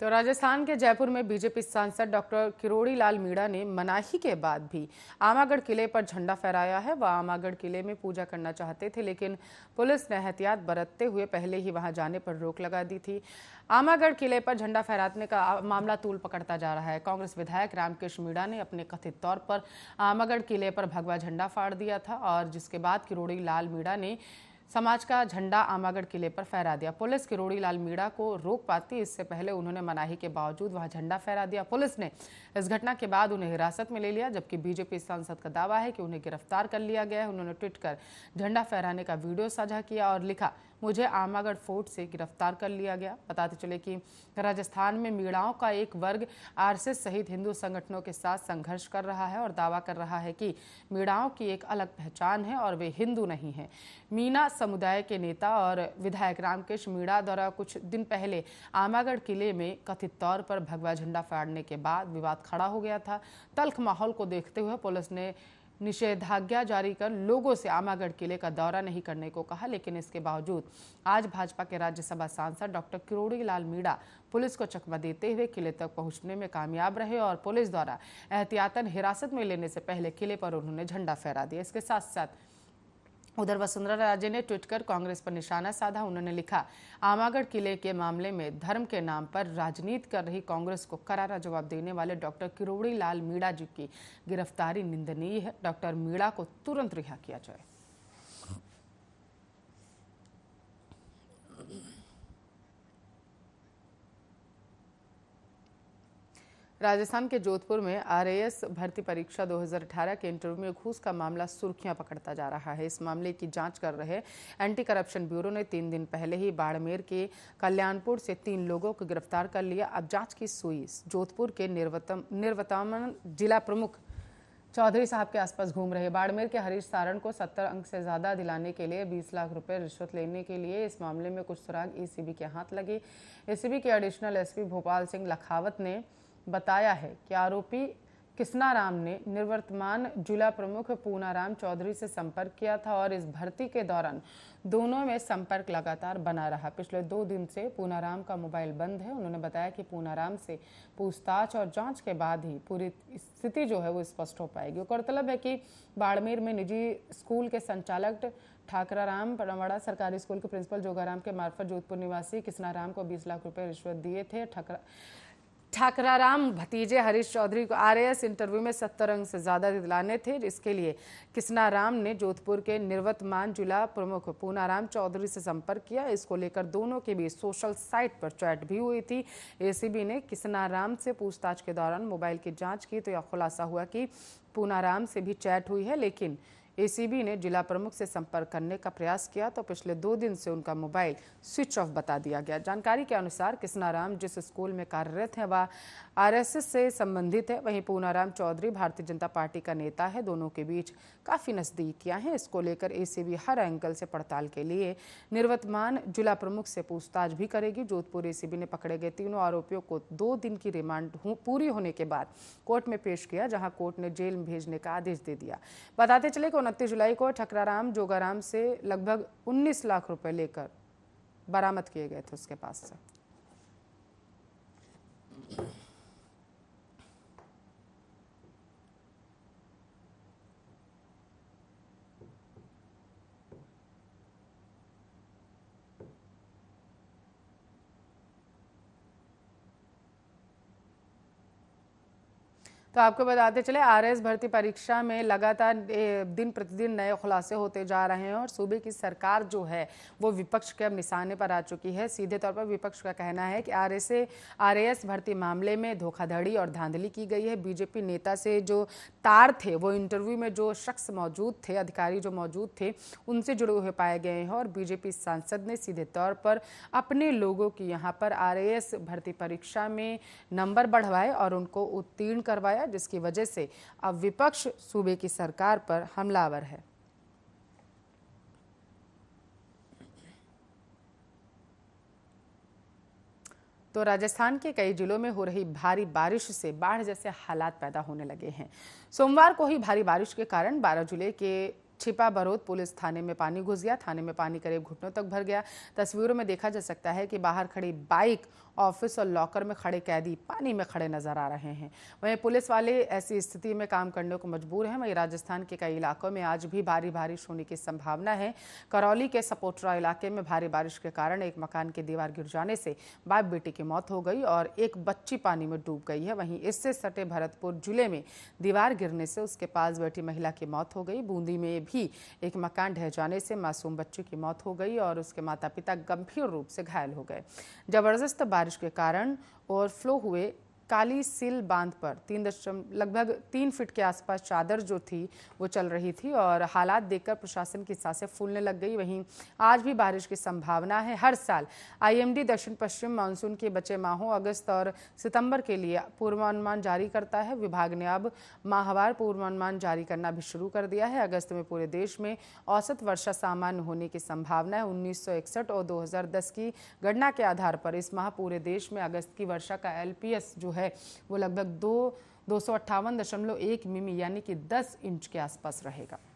तो राजस्थान के जयपुर में बीजेपी सांसद डॉक्टर किरोड़ी लाल मीणा ने मनाही के बाद भी आमागढ़ किले पर झंडा फहराया है वह आमागढ़ किले में पूजा करना चाहते थे लेकिन पुलिस ने एहतियात बरतते हुए पहले ही वहां जाने पर रोक लगा दी थी आमागढ़ किले पर झंडा फहराने का मामला तूल पकड़ता जा रहा है कांग्रेस विधायक रामकृष्ण मीणा ने अपने कथित तौर पर आमागढ़ किले पर भगवा झंडा फाड़ दिया था और जिसके बाद किरोड़ी लाल मीणा ने समाज का झंडा आमागढ़ किले पर फहरा दिया पुलिस किरोड़ी लाल मीणा को रोक पाती इससे पहले उन्होंने मनाही के बावजूद वहां झंडा फहरा दिया पुलिस ने इस घटना के बाद उन्हें हिरासत में ले लिया जबकि बीजेपी सांसद का दावा है कि उन्हें गिरफ्तार कर लिया गया है उन्होंने ट्वीट कर झंडा फहराने का वीडियो साझा किया और लिखा मुझे आमागढ़ फोर्ट से गिरफ्तार कर लिया गया बताते चले कि राजस्थान में मीणाओं का एक वर्ग आरएसएस सहित हिंदू संगठनों के साथ संघर्ष कर रहा है और दावा कर रहा है कि मीणाओं की एक अलग पहचान है और वे हिंदू नहीं हैं मीणा समुदाय के नेता और विधायक रामकेश मीणा द्वारा कुछ दिन पहले आमागढ़ किले में कथित तौर पर भगवा झंडा फाड़ने के बाद विवाद खड़ा हो गया था तल्ख माहौल को देखते हुए पुलिस ने निषेधाज्ञा जारी कर लोगों से आमागढ़ किले का दौरा नहीं करने को कहा लेकिन इसके बावजूद आज भाजपा के राज्यसभा सांसद डॉक्टर किरोड़ी लाल मीणा पुलिस को चकमा देते हुए किले तक पहुंचने में कामयाब रहे और पुलिस द्वारा एहतियातन हिरासत में लेने से पहले किले पर उन्होंने झंडा फहरा दिया इसके साथ साथ उधर वसुंधरा राजे ने ट्वीट कर कांग्रेस पर निशाना साधा उन्होंने लिखा आमागढ़ किले के मामले में धर्म के नाम पर राजनीति कर रही कांग्रेस को करारा जवाब देने वाले डॉक्टर किरोड़ी लाल मीणा जी की गिरफ्तारी निंदनीय है डॉक्टर मीणा को तुरंत रिहा किया जाए राजस्थान के जोधपुर में आरएएस भर्ती परीक्षा 2018 के इंटरव्यू में घूस का मामला सुर्खियां पकड़ता जा रहा है इस मामले की जांच कर रहे एंटी करप्शन ब्यूरो ने तीन दिन पहले ही बाड़मेर के कल्याणपुर से तीन लोगों को गिरफ्तार कर लिया अब जांच की सुई जोधपुर के निर्वतम निर्वतमन जिला प्रमुख चौधरी साहब के आसपास घूम रहे बाड़मेर के हरीश सारण को सत्तर अंक से ज़्यादा दिलाने के लिए बीस लाख रुपए रिश्वत लेने के लिए इस मामले में कुछ सुराग एसीबी के हाथ लगे एसीबी के एडिशनल एसपी भोपाल सिंह लखावत ने बताया है कि आरोपी किसनाराम ने निवर्तमान जिला प्रमुख पूनाराम चौधरी से संपर्क किया था और इस भर्ती के दौरान दोनों में संपर्क लगातार बना रहा पिछले दो दिन से पूनाराम का मोबाइल बंद है उन्होंने बताया कि पूनाराम से पूछताछ और जांच के बाद ही पूरी स्थिति जो है वो स्पष्ट हो पाएगी गौरतलब है कि बाड़मेर में निजी स्कूल के संचालक ठाकराराम परमवाड़ा सरकारी स्कूल के प्रिंसिपल जोगाराम के मार्फत जोधपुर निवासी किसनाराम को बीस लाख रुपए रिश्वत दिए थे ठाकराराम भतीजे हरीश चौधरी को आरएएस इंटरव्यू में सत्तर अंक से ज़्यादा दिलाने थे इसके लिए किसना राम ने जोधपुर के निर्वतमान जिला प्रमुख पूनाराम चौधरी से संपर्क किया इसको लेकर दोनों के बीच सोशल साइट पर चैट भी हुई थी एसीबी ने किसना राम से पूछताछ के दौरान मोबाइल की जाँच की तो यह खुलासा हुआ कि पूनाराम से भी चैट हुई है लेकिन एसीबी ने जिला प्रमुख से संपर्क करने का प्रयास किया तो पिछले दो दिन से उनका मोबाइल स्विच ऑफ बता दिया गया जानकारी के अनुसार कृष्णाराम जिस स्कूल में कार्यरत हैं वह आरएसएस से संबंधित है वहीं पूनाराम चौधरी भारतीय जनता पार्टी का नेता है दोनों के बीच काफ़ी नजदीकियां हैं इसको लेकर ए हर एंगल से पड़ताल के लिए निर्वतमान जिला प्रमुख से पूछताछ भी करेगी जोधपुर एसीबी ने पकड़े गए तीनों आरोपियों को दो दिन की रिमांड पूरी होने के बाद कोर्ट में पेश किया जहां कोर्ट ने जेल में भेजने का आदेश दे दिया बताते चले कि उनतीस जुलाई को ठकराराम जोगाराम से लगभग 19 लाख रुपए लेकर बरामद किए गए थे उसके पास से तो आपको बताते चले एस भर्ती परीक्षा में लगातार दिन प्रतिदिन नए खुलासे होते जा रहे हैं और सूबे की सरकार जो है वो विपक्ष के अब निशाने पर आ चुकी है सीधे तौर पर विपक्ष का कहना है कि आर आर एस भर्ती मामले में धोखाधड़ी और धांधली की गई है बीजेपी नेता से जो तार थे वो इंटरव्यू में जो शख्स मौजूद थे अधिकारी जो मौजूद थे उनसे जुड़े हुए पाए गए हैं और बीजेपी सांसद ने सीधे तौर पर अपने लोगों की यहाँ पर आर भर्ती परीक्षा में नंबर बढ़वाए और उनको उत्तीर्ण करवाया जिसकी वजह से अब विपक्ष सूबे की सरकार पर हमलावर है तो राजस्थान के कई जिलों में हो रही भारी बारिश से बाढ़ जैसे हालात पैदा होने लगे हैं सोमवार को ही भारी बारिश के कारण 12 जिले के छिपा बरोद पुलिस थाने में पानी घुस गया थाने में पानी करीब घुटनों तक भर गया तस्वीरों में देखा जा सकता है कि बाहर खड़ी बाइक ऑफिस और लॉकर में खड़े कैदी पानी में खड़े नजर आ रहे हैं वहीं पुलिस वाले ऐसी स्थिति में काम करने को मजबूर हैं वहीं राजस्थान के कई इलाकों में आज भी भारी बारिश होने की संभावना है करौली के सपोटरा इलाके में भारी बारिश के कारण एक मकान की दीवार गिर जाने से बाप बेटी की मौत हो गई और एक बच्ची पानी में डूब गई है वहीं इससे सटे भरतपुर जिले में दीवार गिरने से उसके पास बैठी महिला की मौत हो गई बूंदी में भी एक मकान ढह जाने से मासूम बच्ची की मौत हो गई और उसके माता पिता गंभीर रूप से घायल हो गए जबरदस्त बारिश के कारण ओवरफ्लो हुए काली सिल बांध पर तीन दशम लगभग तीन फीट के आसपास चादर जो थी वो चल रही थी और हालात देखकर प्रशासन की सांसें फूलने लग गई वहीं आज भी बारिश की संभावना है हर साल आईएमडी दक्षिण पश्चिम मानसून के बचे माहों अगस्त और सितंबर के लिए पूर्वानुमान जारी करता है विभाग ने अब माहवार पूर्वानुमान जारी करना भी शुरू कर दिया है अगस्त में पूरे देश में औसत वर्षा सामान्य होने की संभावना है उन्नीस और दो की गणना के आधार पर इस माह पूरे देश में अगस्त की वर्षा का एल जो है वो लगभग दो दो सौ अट्ठावन दशमलव एक मिमी यानी कि दस इंच के आसपास रहेगा